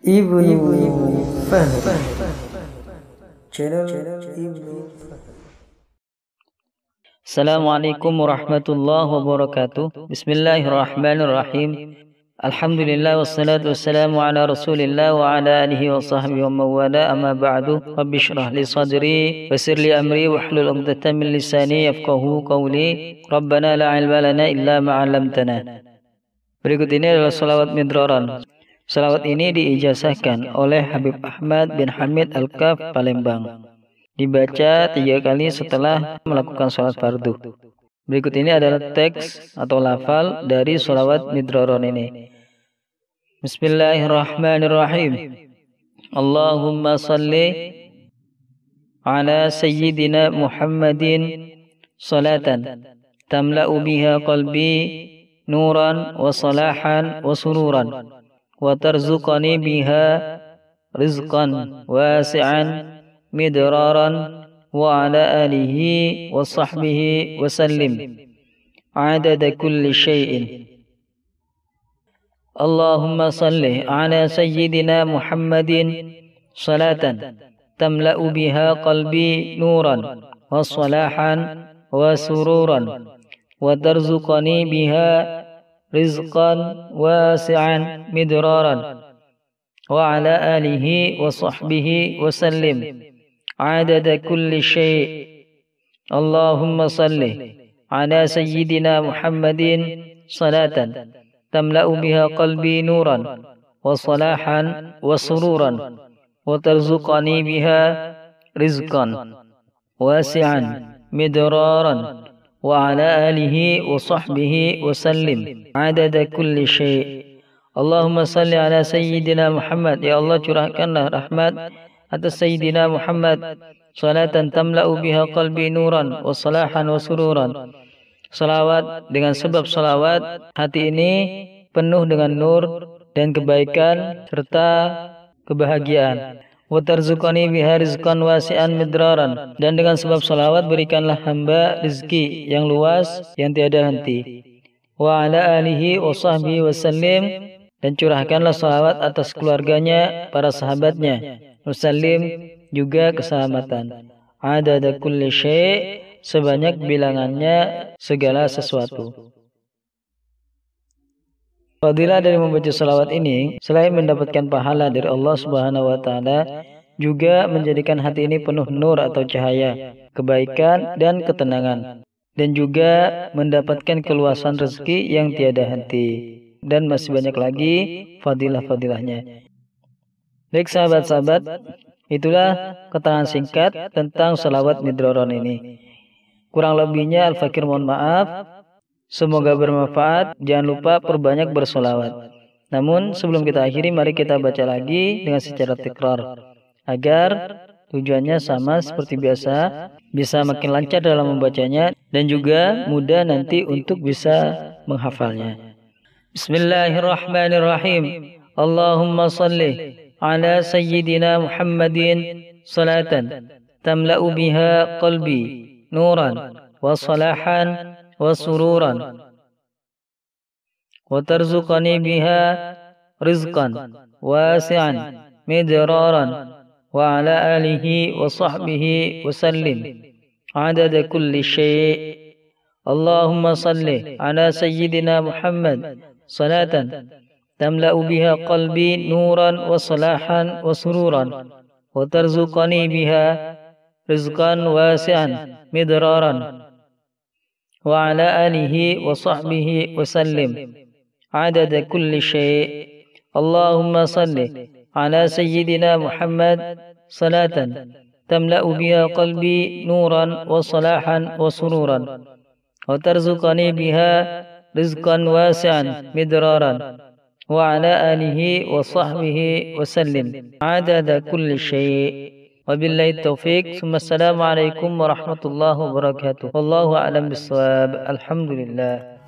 ابن فهد السلام عليكم ورحمة الله وبركاته بسم الله الرحمن الرحيم الحمد لله والصلاة والسلام على رسول الله وعلى آله وصحبه ومن والاه أما بعد رب اشرح لي صدري ويسر لي أمري واحلل عقدة من لساني يفقه قولي ربنا لا علم لنا إلا ما علمتنا Berikut ini adalah salawat درارا. Salawat ini diijazahkan oleh Habib Ahmad bin Hamid Al-Kaf Palembang. Dibaca tiga kali setelah melakukan sholat fardu. Berikut ini adalah teks atau lafal dari salawat midroron ini. Bismillahirrahmanirrahim. Allahumma salli ala sayyidina Muhammadin salatan tamla'u biha qalbi nuran wa salahan wa sururan. وترزقني بها رزقا واسعا مدرارا وعلى آله وصحبه وسلم عدد كل شيء اللهم صل على سيدنا محمد صلاة تملأ بها قلبي نورا وصلاحا وسرورا وترزقني بها رزقا واسعا مدرارا وعلى آله وصحبه وسلم عدد كل شيء اللهم صل على سيدنا محمد صلاة تملأ بها قلبي نورا وصلاحا وسرورا وترزقني بها رزقا واسعا مدرارا وعلى آله وصحبه وسلم عدد كل شيء اللهم صل على سيدنا محمد يا الله كرهكنا رحمة أتى سيدنا محمد صلاة تملأ بها قلبي نورا وصلاحا وسرورا Salawat dengan sebab salawat hati ini penuh dengan nur dan kebaikan serta kebahagiaan. Watarzuqani biha rizqan wasi'an midraran. Dan dengan sebab salawat berikanlah hamba rezeki yang luas, yang tiada henti. Wa ala alihi wa sahbihi wa sallim. Dan curahkanlah salawat atas keluarganya, para sahabatnya. Wasallim juga keselamatan. Adada kulli syai' sebanyak bilangannya segala sesuatu. Fadilah dari membaca salawat ini selain mendapatkan pahala dari Allah Subhanahu wa taala juga menjadikan hati ini penuh nur atau cahaya, kebaikan dan ketenangan dan juga mendapatkan keluasan rezeki yang tiada henti dan masih banyak lagi fadilah-fadilahnya. Baik sahabat-sahabat, itulah keterangan singkat tentang salawat midroron ini. Kurang lebihnya Al-Fakir mohon maaf. Semoga bermanfaat. Jangan lupa perbanyak bersolawat. Namun sebelum kita akhiri, mari kita baca lagi dengan secara tekrar. Agar tujuannya sama seperti biasa, bisa makin lancar dalam membacanya dan juga mudah nanti untuk bisa menghafalnya. Bismillahirrahmanirrahim. Allahumma salli ala sayyidina Muhammadin salatan tamla'u biha qalbi nuran wa salahan وسرورا وترزقني بها رزقا واسعا مدرارا وعلى آله وصحبه وسلم عدد كل شيء اللهم صل على سيدنا محمد صلاة تملأ بها قلبي نورا وصلاحا وسرورا وترزقني بها رزقا واسعا مدرارا وعلى آله وصحبه وسلم عدد كل شيء اللهم صل على سيدنا محمد صلاة تملأ بها قلبي نورا وصلاحا وسرورا وترزقني بها رزقا واسعا مدرارا وعلى آله وصحبه وسلم عدد كل شيء وبالله التوفيق ثم السلام عليكم ورحمة الله وبركاته والله أعلم بالصواب الحمد لله